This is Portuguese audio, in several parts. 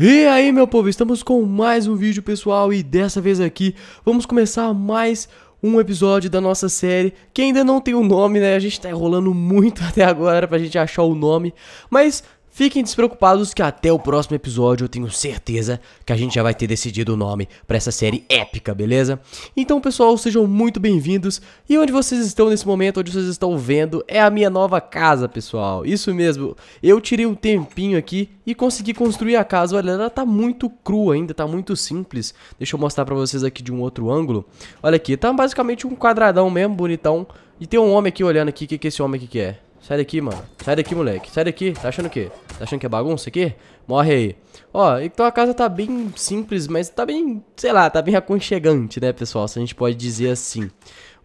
E aí meu povo, estamos com mais um vídeo pessoal e dessa vez aqui vamos começar mais um episódio da nossa série que ainda não tem o um nome, né? A gente tá enrolando muito até agora pra gente achar o nome, mas Fiquem despreocupados que até o próximo episódio eu tenho certeza que a gente já vai ter decidido o nome para essa série épica, beleza? Então, pessoal, sejam muito bem-vindos. E onde vocês estão nesse momento, onde vocês estão vendo, é a minha nova casa, pessoal. Isso mesmo. Eu tirei um tempinho aqui e consegui construir a casa. Olha, ela tá muito crua ainda, tá muito simples. Deixa eu mostrar para vocês aqui de um outro ângulo. Olha aqui, tá basicamente um quadradão mesmo, bonitão. E tem um homem aqui olhando aqui, o que, que esse homem aqui quer? É? Sai daqui, mano. Sai daqui, moleque. Sai daqui. Tá achando o quê? Tá achando que é bagunça aqui? Morre aí. Ó, então a casa tá bem simples, mas tá bem, sei lá, tá bem aconchegante, né, pessoal? Se a gente pode dizer assim.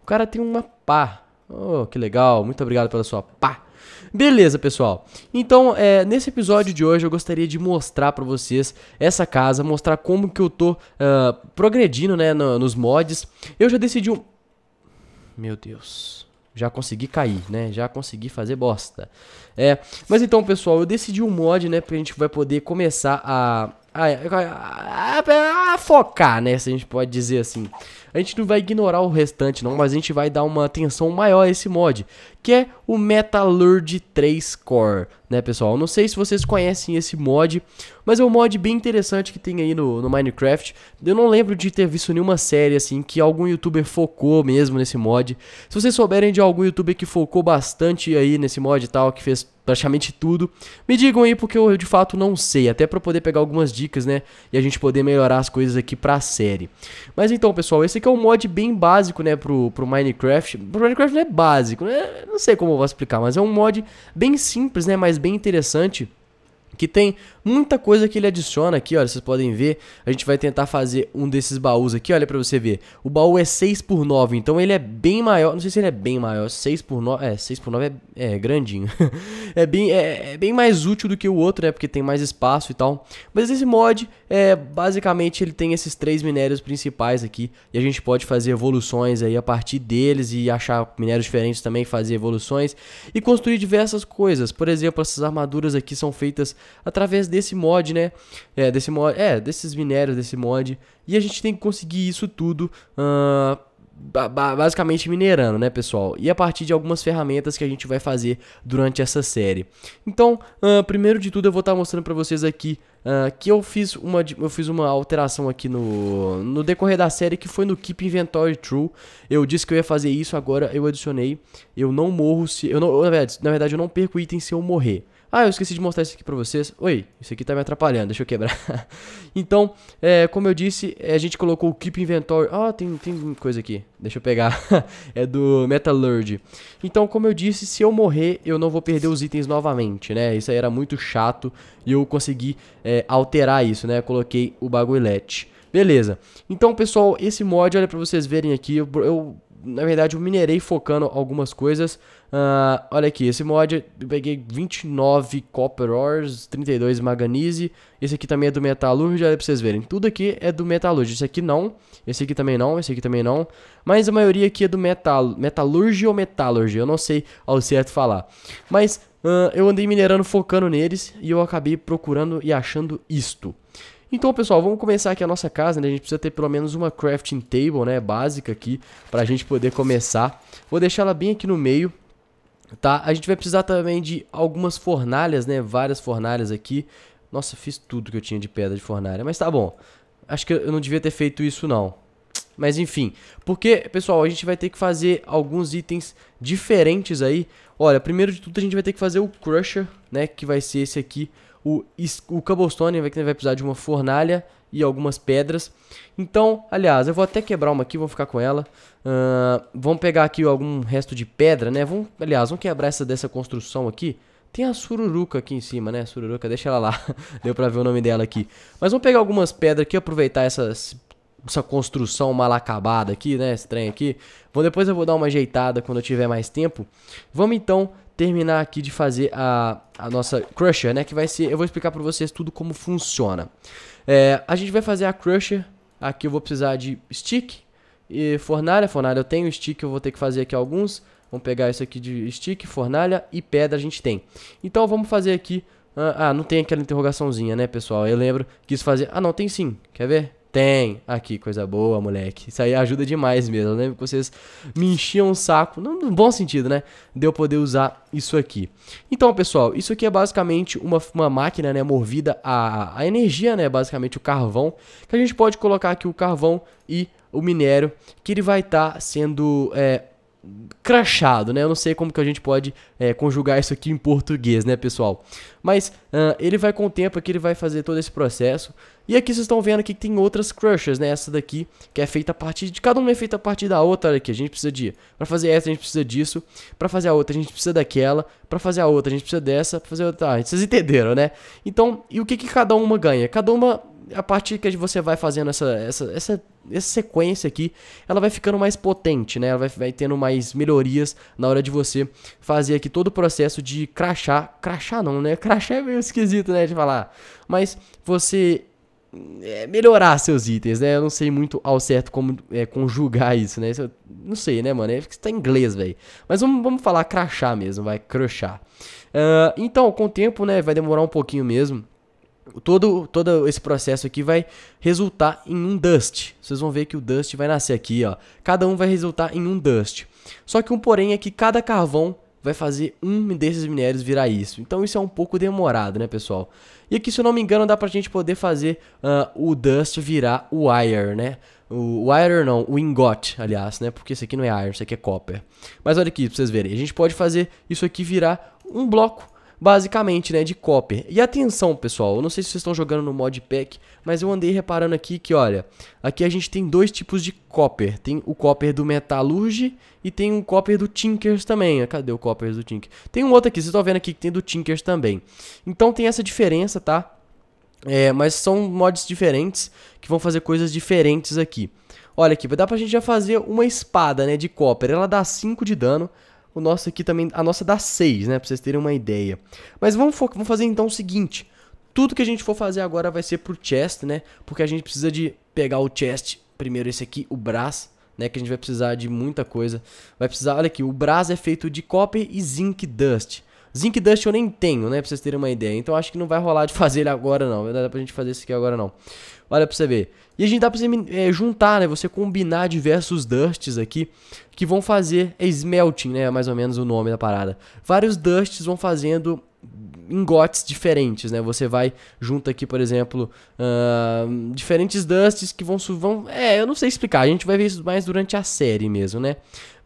O cara tem uma pá. Oh, que legal. Muito obrigado pela sua pá. Beleza, pessoal. Então, é, nesse episódio de hoje eu gostaria de mostrar para vocês essa casa, mostrar como que eu tô uh, progredindo, né, no, nos mods. Eu já decidi um... Meu Deus já consegui cair, né? Já consegui fazer bosta. É, mas então, pessoal, eu decidi um mod, né? Pra a gente vai poder começar a a, a, a, a, focar, né? Se a gente pode dizer assim a gente não vai ignorar o restante não, mas a gente vai dar uma atenção maior a esse mod, que é o Metalurge 3 Core, né pessoal? Não sei se vocês conhecem esse mod, mas é um mod bem interessante que tem aí no, no Minecraft. Eu não lembro de ter visto nenhuma série assim, que algum youtuber focou mesmo nesse mod. Se vocês souberem de algum youtuber que focou bastante aí nesse mod e tal, que fez praticamente tudo. Me digam aí porque eu de fato não sei, até para poder pegar algumas dicas, né, e a gente poder melhorar as coisas aqui para a série. Mas então, pessoal, esse que é um mod bem básico, né, pro, pro Minecraft. Pro Minecraft não é básico, né? Não sei como eu vou explicar, mas é um mod bem simples, né, mas bem interessante que tem muita coisa que ele adiciona aqui, olha, vocês podem ver. A gente vai tentar fazer um desses baús aqui, olha para você ver. O baú é 6 por 9, então ele é bem maior, não sei se ele é bem maior, 6 por 9, é, 6 por 9 é, é grandinho. é, bem, é, é, bem mais útil do que o outro, né, porque tem mais espaço e tal. Mas esse mod, é, basicamente, ele tem esses três minérios principais aqui, e a gente pode fazer evoluções aí a partir deles e achar minérios diferentes também, fazer evoluções e construir diversas coisas. Por exemplo, essas armaduras aqui são feitas através desse mod, né? É, desse mod, é, desses minérios, desse mod. E a gente tem que conseguir isso tudo. Uh, basicamente minerando, né, pessoal? E a partir de algumas ferramentas que a gente vai fazer durante essa série. Então, uh, primeiro de tudo, eu vou estar tá mostrando para vocês aqui uh, que eu fiz uma eu fiz uma alteração aqui no no decorrer da série que foi no Keep Inventory True. Eu disse que eu ia fazer isso, agora eu adicionei. Eu não morro se eu não na verdade, eu não perco item se eu morrer. Ah, eu esqueci de mostrar isso aqui pra vocês. Oi, isso aqui tá me atrapalhando, deixa eu quebrar. então, é, como eu disse, é, a gente colocou o Keep Inventory. Ah, tem, tem coisa aqui. Deixa eu pegar. é do Metalurge. Então, como eu disse, se eu morrer, eu não vou perder os itens novamente, né? Isso aí era muito chato e eu consegui é, alterar isso, né? coloquei o bagulhete. Beleza. Então, pessoal, esse mod, olha pra vocês verem aqui, eu, eu na verdade, eu minerei focando algumas coisas, Uh, olha aqui, esse mod eu peguei 29 Copper Ores, 32 Manganese. Esse aqui também é do Metalúrgico, olha pra vocês verem. Tudo aqui é do Metalúrgico. Esse aqui não, esse aqui também não, esse aqui também não. Mas a maioria aqui é do metal, Metalúrgico ou metalurgia, eu não sei ao certo falar. Mas uh, eu andei minerando, focando neles e eu acabei procurando e achando isto. Então, pessoal, vamos começar aqui a nossa casa, né? A gente precisa ter pelo menos uma crafting table, né, básica aqui, pra gente poder começar. Vou deixar ela bem aqui no meio, tá? A gente vai precisar também de algumas fornalhas, né? Várias fornalhas aqui. Nossa, fiz tudo que eu tinha de pedra de fornalha, mas tá bom. Acho que eu não devia ter feito isso não. Mas enfim, porque, pessoal, a gente vai ter que fazer alguns itens diferentes aí. Olha, primeiro de tudo a gente vai ter que fazer o Crusher, né, que vai ser esse aqui. O, o cobblestone vai, precisar de uma fornalha e algumas pedras. Então, aliás, eu vou até quebrar uma aqui, vou ficar com ela. Uh, vamos pegar aqui algum resto de pedra, né? Vamos, aliás, vamos quebrar essa dessa construção aqui. Tem a sururuca aqui em cima, né? Sururuca, deixa ela lá. Deu pra ver o nome dela aqui. Mas vamos pegar algumas pedras aqui, aproveitar essas, essa construção mal acabada aqui, né? trem aqui. Vou, depois eu vou dar uma ajeitada quando eu tiver mais tempo. Vamos então terminar aqui de fazer a, a nossa Crusher, né? Que vai ser, eu vou explicar pra vocês tudo como funciona. É, a gente vai fazer a Crusher, aqui eu vou precisar de stick e fornalha. Fornalha eu tenho, stick eu vou ter que fazer aqui alguns. Vamos pegar isso aqui de stick, fornalha e pedra a gente tem. Então vamos fazer aqui... Ah, ah não tem aquela interrogaçãozinha, né, pessoal? Eu lembro, quis fazer... Ah, não, tem sim. Quer ver? Tem. Aqui, coisa boa, moleque. Isso aí ajuda demais mesmo. Eu lembro que vocês me enchiam o saco, no bom sentido, né? De eu poder usar isso aqui. Então, pessoal, isso aqui é basicamente uma, uma máquina, né? Movida a, a energia, né? Basicamente o carvão. Que a gente pode colocar aqui o carvão e o minério. Que ele vai estar tá sendo... É, crachado, né? Eu não sei como que a gente pode é, conjugar isso aqui em português, né, pessoal? Mas uh, ele vai com o tempo aqui, ele vai fazer todo esse processo. E aqui vocês estão vendo aqui que tem outras crushes, né? Essa daqui, que é feita a partir de... Cada uma é feita a partir da outra, olha aqui. A gente precisa de... Pra fazer essa, a gente precisa disso. Pra fazer a outra, a gente precisa daquela. Pra fazer a outra, a gente precisa dessa. Pra fazer a outra... Ah, vocês entenderam, né? Então, e o que que cada uma ganha? Cada uma a partir que você vai fazendo essa, essa, essa, essa sequência aqui, ela vai ficando mais potente, né? Ela vai, vai tendo mais melhorias na hora de você fazer aqui todo o processo de crachar. Crachar não, né? Crachar é meio esquisito, né? De falar. Mas você é, melhorar seus itens, né? Eu não sei muito ao certo como é, conjugar isso, né? Isso eu, não sei, né, mano? É que tá em inglês, velho. Mas vamos, vamos falar crachá mesmo, vai, crochar. Uh, ah, então, com o tempo, né, vai demorar um pouquinho mesmo todo, todo esse processo aqui vai resultar em um dust. Vocês vão ver que o dust vai nascer aqui, ó. Cada um vai resultar em um dust. Só que um porém é que cada carvão vai fazer um desses minérios virar isso. Então isso é um pouco demorado, né, pessoal? E aqui, se eu não me engano, dá pra gente poder fazer uh, o dust virar o iron, né? O, o iron não, o ingot, aliás, né? Porque isso aqui não é iron, isso aqui é copper. Mas olha aqui pra vocês verem. A gente pode fazer isso aqui virar um bloco basicamente, né, de copper. E atenção, pessoal, eu não sei se vocês estão jogando no mod pack, mas eu andei reparando aqui que, olha, aqui a gente tem dois tipos de copper. Tem o copper do Metalurge e tem um copper do Tinkers também. Ah, cadê o copper do Tinkers? Tem um outro aqui, vocês estão vendo aqui que tem do Tinkers também. Então tem essa diferença, tá? É, mas são mods diferentes que vão fazer coisas diferentes aqui. Olha aqui, vai dar pra gente já fazer uma espada, né, de copper. Ela dá 5 de dano, o nosso aqui também, a nossa dá 6, né? Pra vocês terem uma ideia. Mas vamos, vamos fazer então o seguinte. Tudo que a gente for fazer agora vai ser por chest, né? Porque a gente precisa de pegar o chest, primeiro esse aqui, o braço. Né, que a gente vai precisar de muita coisa. Vai precisar, olha aqui, o braço é feito de copper e zinc dust. Zinc Dust eu nem tenho, né? Pra vocês terem uma ideia. Então acho que não vai rolar de fazer ele agora, não. Não dá pra gente fazer isso aqui agora, não. Olha pra você ver. E a gente dá pra você é, juntar, né? Você combinar diversos dusts aqui que vão fazer smelting, né? Mais ou menos o nome da parada. Vários dusts vão fazendo ingotes diferentes, né? Você vai junto aqui, por exemplo, uh, diferentes dusts que vão, vão... É, eu não sei explicar, a gente vai ver isso mais durante a série mesmo, né?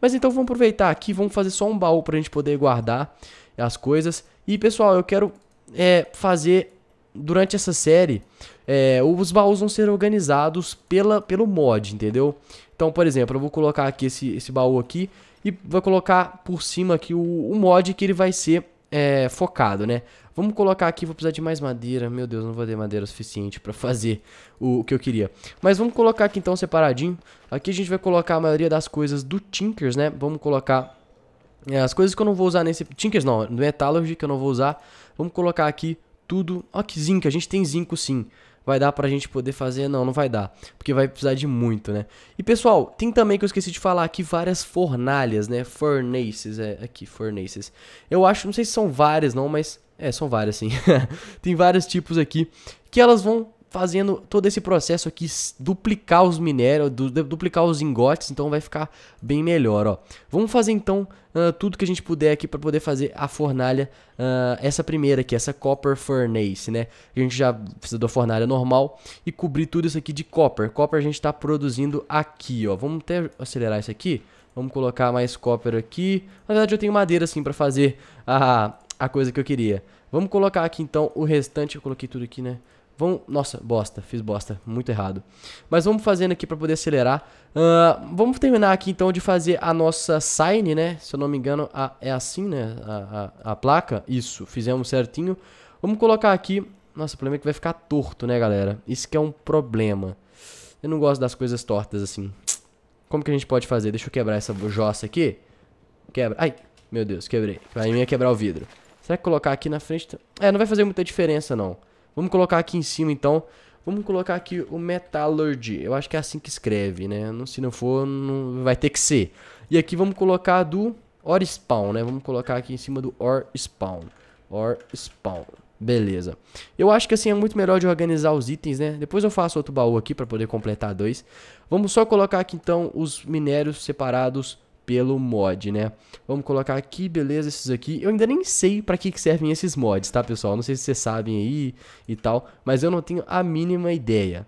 Mas então vamos aproveitar aqui, vamos fazer só um baú pra gente poder guardar as coisas. E pessoal, eu quero é, fazer durante essa série, é, os baús vão ser organizados pela, pelo mod, entendeu? Então, por exemplo, eu vou colocar aqui esse, esse baú aqui e vou colocar por cima aqui o, o mod que ele vai ser é, focado, né? Vamos colocar aqui, vou precisar de mais madeira, meu Deus, não vou ter madeira suficiente para fazer o, o, que eu queria. Mas vamos colocar aqui então separadinho, aqui a gente vai colocar a maioria das coisas do Tinkers, né? Vamos colocar é, as coisas que eu não vou usar nesse... Tinkers não, no Metallurgy é que eu não vou usar. Vamos colocar aqui tudo... Ó que zinco, a gente tem zinco sim. Vai dar pra gente poder fazer? Não, não vai dar. Porque vai precisar de muito, né? E pessoal, tem também que eu esqueci de falar aqui várias fornalhas, né? Furnaces, é aqui, furnaces. Eu acho, não sei se são várias não, mas... É, são várias sim. tem vários tipos aqui que elas vão fazendo todo esse processo aqui, duplicar os minérios, du duplicar os ingotes, então vai ficar bem melhor, ó. Vamos fazer então uh, tudo que a gente puder aqui para poder fazer a fornalha, uh, essa primeira aqui, essa copper furnace, né? A gente já precisa da fornalha normal e cobrir tudo isso aqui de copper. Copper a gente está produzindo aqui, ó. Vamos até acelerar isso aqui. Vamos colocar mais copper aqui. Na verdade eu tenho madeira assim para fazer a, a coisa que eu queria. Vamos colocar aqui então o restante, eu coloquei tudo aqui, né? Vamos, nossa, bosta, fiz bosta, muito errado. Mas vamos fazendo aqui para poder acelerar. Uh, vamos terminar aqui então de fazer a nossa sign, né? Se eu não me engano, a, é assim, né? A, a, a, placa, isso, fizemos certinho. Vamos colocar aqui. Nossa, o problema é que vai ficar torto, né, galera? Isso que é um problema. Eu não gosto das coisas tortas assim. Como que a gente pode fazer? Deixa eu quebrar essa jossa aqui. Quebra. Ai, meu Deus, quebrei. Vai me é quebrar o vidro. Será que colocar aqui na frente... Tá? É, não vai fazer muita diferença, não. Vamos colocar aqui em cima então. Vamos colocar aqui o Metallurgy. Eu acho que é assim que escreve, né? Não, se não for, não vai ter que ser. E aqui vamos colocar do Or Spawn, né? Vamos colocar aqui em cima do Or Spawn. Or Spawn. Beleza. Eu acho que assim é muito melhor de organizar os itens, né? Depois eu faço outro baú aqui para poder completar dois. Vamos só colocar aqui então os minérios separados pelo mod, né? Vamos colocar aqui, beleza, esses aqui. Eu ainda nem sei para que, que servem esses mods, tá, pessoal? Não sei se vocês sabem aí e tal, mas eu não tenho a mínima ideia,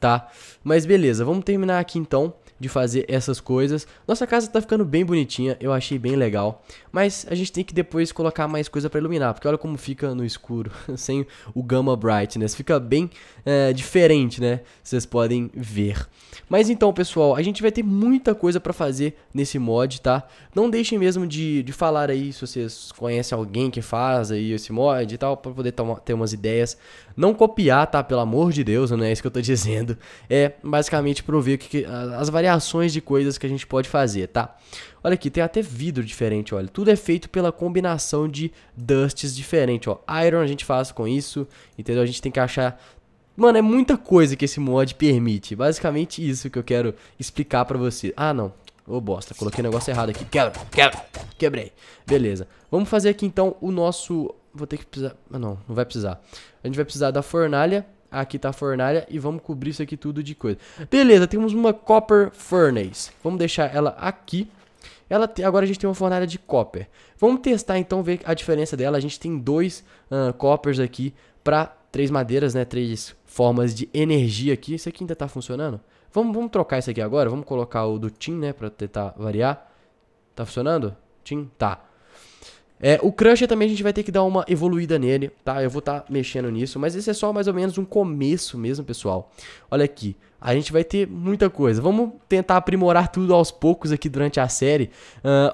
tá? Mas beleza, vamos terminar aqui então de fazer essas coisas. Nossa casa tá ficando bem bonitinha, eu achei bem legal. Mas a gente tem que depois colocar mais coisa para iluminar, porque olha como fica no escuro, sem o Gamma Brightness. Fica bem é, diferente, né? Vocês podem ver. Mas então, pessoal, a gente vai ter muita coisa para fazer nesse mod, tá? Não deixem mesmo de, de falar aí se vocês conhecem alguém que faz aí esse mod e tal, para poder ter umas ideias. Não copiar, tá? Pelo amor de Deus, não né? é isso que eu tô dizendo. É basicamente para que, que as variações variações de coisas que a gente pode fazer, tá? Olha aqui, tem até vidro diferente, olha. Tudo é feito pela combinação de dusts diferente, ó. Iron a gente faz com isso, entendeu? A gente tem que achar Mano, é muita coisa que esse mod permite. Basicamente isso que eu quero explicar pra você. Ah, não. Ô, oh, bosta. Coloquei o negócio errado aqui. Quebra, quebra. Quebrei. Beleza. Vamos fazer aqui, então, o nosso... Vou ter que precisar... Ah, não. Não vai precisar. A gente vai precisar da fornalha Aqui tá a fornalha e vamos cobrir isso aqui tudo de coisa. Beleza, temos uma copper furnace. Vamos deixar ela aqui. Ela te... agora a gente tem uma fornalha de copper. Vamos testar então, ver a diferença dela. A gente tem dois uh, coppers aqui para três madeiras, né? Três formas de energia aqui. Isso aqui ainda tá funcionando? Vamos, vamos trocar isso aqui agora. Vamos colocar o do Tim, né? Pra tentar variar. Tá funcionando? Tim? Tá. É, o Crusher também a gente vai ter que dar uma evoluída nele, tá? Eu vou estar tá mexendo nisso, mas esse é só mais ou menos um começo mesmo, pessoal. Olha aqui, a gente vai ter muita coisa. Vamos tentar aprimorar tudo aos poucos aqui durante a série.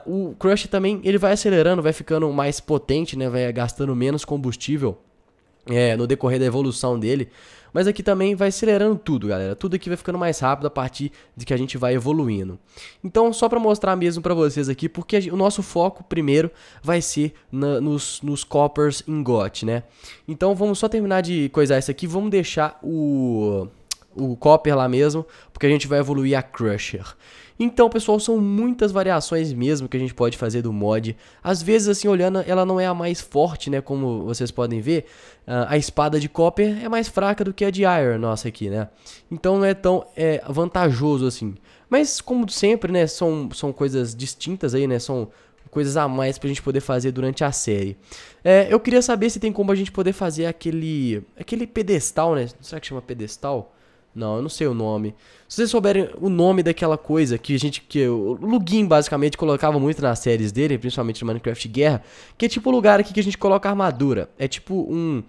Uh, o Crush também, ele vai acelerando, vai ficando mais potente, né? Vai gastando menos combustível é, no decorrer da evolução dele. Mas aqui também vai acelerando tudo, galera. Tudo aqui vai ficando mais rápido a partir de que a gente vai evoluindo. Então, só para mostrar mesmo para vocês aqui, porque gente, o nosso foco primeiro vai ser na, nos, nos coppers ingot, né? Então, vamos só terminar de coisar isso aqui. Vamos deixar o, o copper lá mesmo, porque a gente vai evoluir a crusher. Então, pessoal, são muitas variações mesmo que a gente pode fazer do mod. Às vezes, assim, olhando, ela não é a mais forte, né? Como vocês podem ver, ah, a espada de Copper é mais fraca do que a de Iron nossa aqui, né? Então não é tão é, vantajoso assim. Mas, como sempre, né? São, são coisas distintas aí, né? São coisas a mais pra gente poder fazer durante a série. É, eu queria saber se tem como a gente poder fazer aquele aquele pedestal, né? Será que chama pedestal? Não, eu não sei o nome. Se vocês souberem o nome daquela coisa que a gente. que o Lugin basicamente colocava muito nas séries dele, principalmente no Minecraft Guerra, que é tipo o lugar aqui que a gente coloca armadura. É tipo um.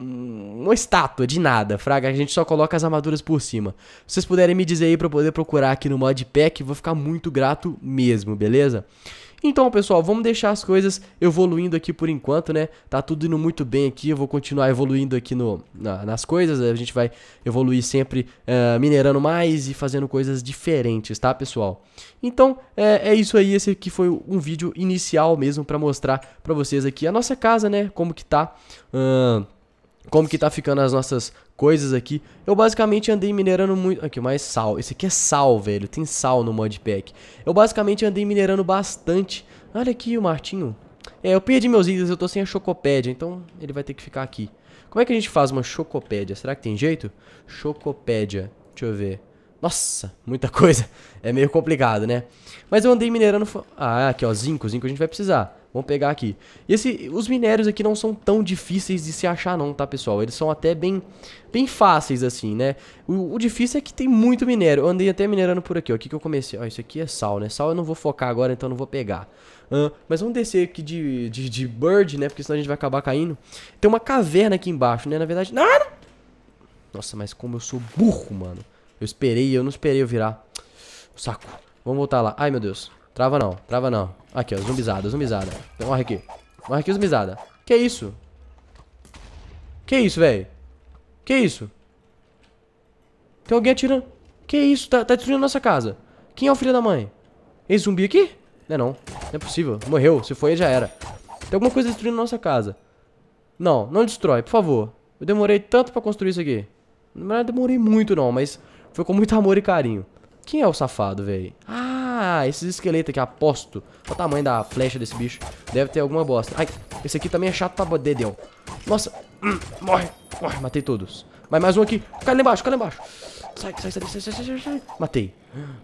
um uma estátua de nada, fraga. A gente só coloca as armaduras por cima. Se vocês puderem me dizer aí pra eu poder procurar aqui no modpack, vou ficar muito grato mesmo, beleza? Então, pessoal, vamos deixar as coisas evoluindo aqui por enquanto, né? Tá tudo indo muito bem aqui, eu vou continuar evoluindo aqui no, na, nas coisas, a gente vai evoluir sempre uh, minerando mais e fazendo coisas diferentes, tá, pessoal? Então, é, é isso aí, esse aqui foi um vídeo inicial mesmo para mostrar para vocês aqui a nossa casa, né, como que tá... Uh, como que tá ficando as nossas coisas aqui. Eu basicamente andei minerando muito... Aqui, mais sal. Esse aqui é sal, velho. Tem sal no modpack. Eu basicamente andei minerando bastante. Olha aqui o Martinho. É, eu perdi meus itens, eu tô sem a chocopédia, então ele vai ter que ficar aqui. Como é que a gente faz uma chocopédia? Será que tem jeito? Chocopédia. Deixa eu ver. Nossa, muita coisa. É meio complicado, né? Mas eu andei minerando... Ah, aqui ó, zinco. Zinco a gente vai precisar. Vamos pegar aqui. E esse, os minérios aqui não são tão difíceis de se achar não, tá, pessoal? Eles são até bem, bem fáceis, assim, né? O, o difícil é que tem muito minério. Eu andei até minerando por aqui, ó. O que, que eu comecei? Ó, isso aqui é sal, né? Sal eu não vou focar agora, então não vou pegar. Uh, mas vamos descer aqui de, de, de bird, né? Porque senão a gente vai acabar caindo. Tem uma caverna aqui embaixo, né? Na verdade... nada. Nossa, mas como eu sou burro, mano. Eu esperei, eu não esperei eu virar. Saco. Vamos voltar lá. Ai, meu Deus. Trava não, trava não. Aqui, ó, zumbizada, zumbizada. Então, morre aqui. Morre aqui, zumbizada. Que isso? Que isso, velho? Que isso? Tem alguém atirando. Que isso? Tá, tá destruindo nossa casa. Quem é o filho da mãe? Esse zumbi aqui? Não é não. Não é possível. Morreu. Se foi, já era. Tem alguma coisa destruindo nossa casa. Não, não destrói, por favor. Eu demorei tanto pra construir isso aqui. Não demorei muito não, mas... Foi com muito amor e carinho. Quem é o safado, velho? Ah, esses esqueletos aqui, aposto. Olha o tamanho da flecha desse bicho. Deve ter alguma bosta. Ai, esse aqui também é chato pra dedão. Nossa, hum, morre, morre, matei todos. Mas mais um aqui. Cai lá embaixo, cai lá embaixo. Sai, sai, sai, sai, sai, sai, sai. Matei.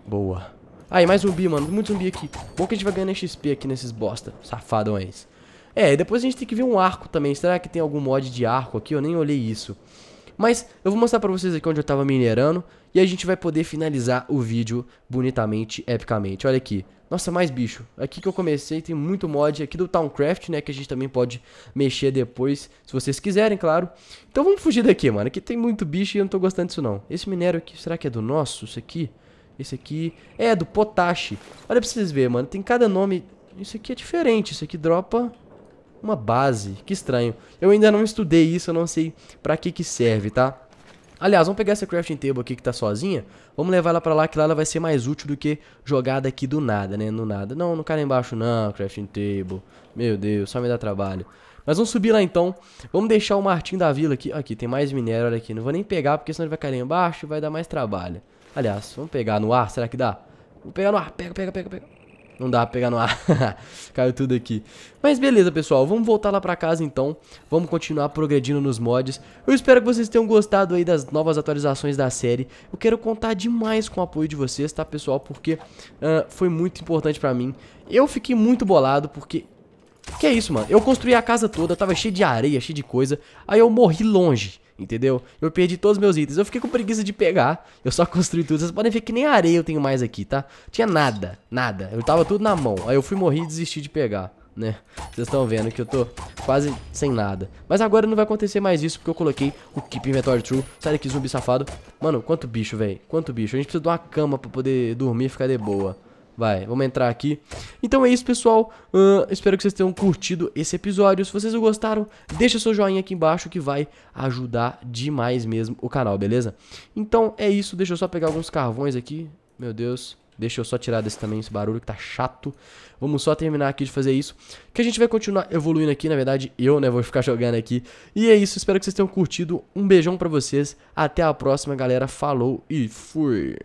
Boa. Aí, mais zumbi, mano. Muito zumbi aqui. Bom que a gente vai ganhar XP aqui nesses bosta. Safadões. É, depois a gente tem que ver um arco também. Será que tem algum mod de arco aqui? Eu nem olhei isso. Mas eu vou mostrar pra vocês aqui onde eu tava minerando. E a gente vai poder finalizar o vídeo bonitamente, epicamente. Olha aqui. Nossa, mais bicho. Aqui que eu comecei tem muito mod aqui do Towncraft, né? Que a gente também pode mexer depois, se vocês quiserem, claro. Então vamos fugir daqui, mano. Aqui tem muito bicho e eu não tô gostando disso, não. Esse minério aqui, será que é do nosso? Isso aqui? Esse aqui é do potash. Olha pra vocês verem, mano. Tem cada nome... Isso aqui é diferente. Isso aqui dropa uma base. Que estranho. Eu ainda não estudei isso, eu não sei pra que que serve, tá? Aliás, vamos pegar essa crafting table aqui que tá sozinha. Vamos levar ela pra lá, que lá ela vai ser mais útil do que jogada aqui do nada, né? No nada. Não, não cai lá embaixo não, crafting table. Meu Deus, só me dá trabalho. Mas vamos subir lá então. Vamos deixar o Martim da Vila aqui. Aqui, tem mais minério, olha aqui. Não vou nem pegar, porque senão ele vai cair lá embaixo e vai dar mais trabalho. Aliás, vamos pegar no ar, será que dá? Vou pegar no ar, pega, pega, pega, pega. Não dá pra pegar no ar. Caiu tudo aqui. Mas beleza, pessoal. Vamos voltar lá pra casa, então. Vamos continuar progredindo nos mods. Eu espero que vocês tenham gostado aí das novas atualizações da série. Eu quero contar demais com o apoio de vocês, tá, pessoal? Porque uh, foi muito importante pra mim. Eu fiquei muito bolado, porque que é isso, mano? Eu construí a casa toda, tava cheio de areia, cheio de coisa. Aí eu morri longe. Entendeu? Eu perdi todos os meus itens. Eu fiquei com preguiça de pegar. Eu só construí tudo. Vocês podem ver que nem areia eu tenho mais aqui, tá? Tinha nada, nada. Eu tava tudo na mão. Aí eu fui morrer e desisti de pegar, né? Vocês estão vendo que eu tô quase sem nada. Mas agora não vai acontecer mais isso, porque eu coloquei o Keep Inventory True. Sai daqui, zumbi safado. Mano, quanto bicho, velho. Quanto bicho. A gente precisa de uma cama pra poder dormir e ficar de boa. Vai, vamos entrar aqui. Então é isso, pessoal. Uh, espero que vocês tenham curtido esse episódio. Se vocês gostaram, deixa seu joinha aqui embaixo que vai ajudar demais mesmo o canal, beleza? Então é isso. Deixa eu só pegar alguns carvões aqui. Meu Deus. Deixa eu só tirar desse também, esse barulho que tá chato. Vamos só terminar aqui de fazer isso. Que a gente vai continuar evoluindo aqui, na verdade eu, né, vou ficar jogando aqui. E é isso, espero que vocês tenham curtido. Um beijão pra vocês. Até a próxima, galera. Falou e fui!